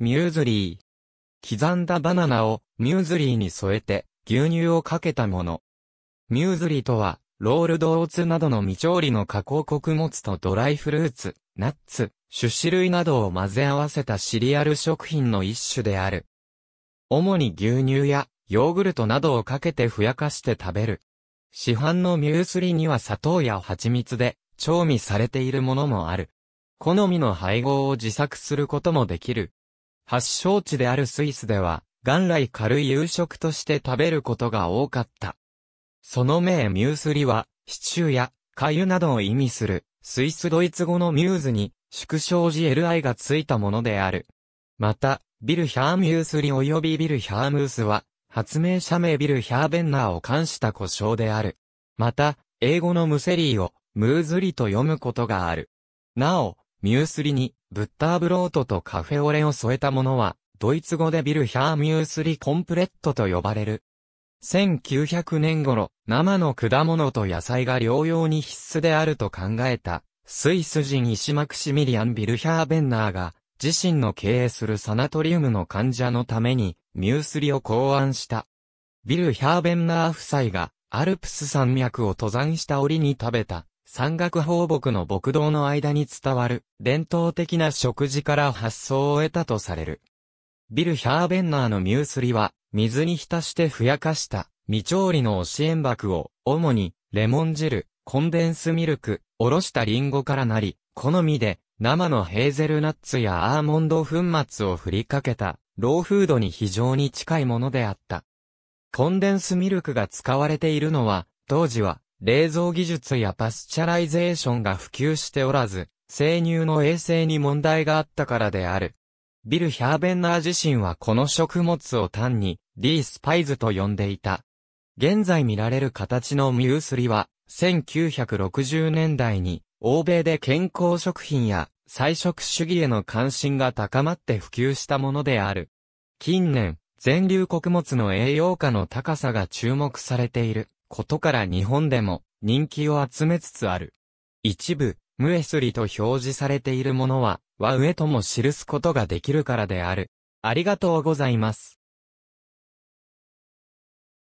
ミューズリー。刻んだバナナをミューズリーに添えて牛乳をかけたもの。ミューズリーとは、ロールドオーツなどの未調理の加工穀物とドライフルーツ、ナッツ、種子類などを混ぜ合わせたシリアル食品の一種である。主に牛乳やヨーグルトなどをかけてふやかして食べる。市販のミューズリーには砂糖や蜂蜜で調味されているものもある。好みの配合を自作することもできる。発祥地であるスイスでは、元来軽い夕食として食べることが多かった。その名ミュースリは、シチューや、カユなどを意味する、スイスドイツ語のミューズに、縮小時 LI がついたものである。また、ビルヒャーミュースリ及びビルヒャームースは、発明者名ビルヒャーベンナーを冠した故障である。また、英語のムセリーを、ムーズリと読むことがある。なお、ミュースリに、ブッターブロートとカフェオレを添えたものは、ドイツ語でビルヒャーミュースリコンプレットと呼ばれる。1900年頃、生の果物と野菜が療養に必須であると考えた、スイス人石マクシミリアン・ビルヒャーベンナーが、自身の経営するサナトリウムの患者のために、ミュースリを考案した。ビルヒャーベンナー夫妻が、アルプス山脈を登山した折に食べた、山岳放牧の牧道の間に伝わる伝統的な食事から発想を得たとされる。ビル・ヒャーベンナーのミュースリは水に浸してふやかした未調理の支援爆を主にレモン汁、コンデンスミルク、おろしたリンゴからなり、好みで生のヘーゼルナッツやアーモンド粉末を振りかけたローフードに非常に近いものであった。コンデンスミルクが使われているのは、当時は冷蔵技術やパスチャライゼーションが普及しておらず、生乳の衛生に問題があったからである。ビル・ヒャーベンナー自身はこの食物を単にー・スパイズと呼んでいた。現在見られる形のミュースリは、1960年代に欧米で健康食品や菜食主義への関心が高まって普及したものである。近年、全粒穀物の栄養価の高さが注目されている。ことから日本でも人気を集めつつある。一部、ムエスリと表示されているものは、和上とも記すことができるからである。ありがとうございます。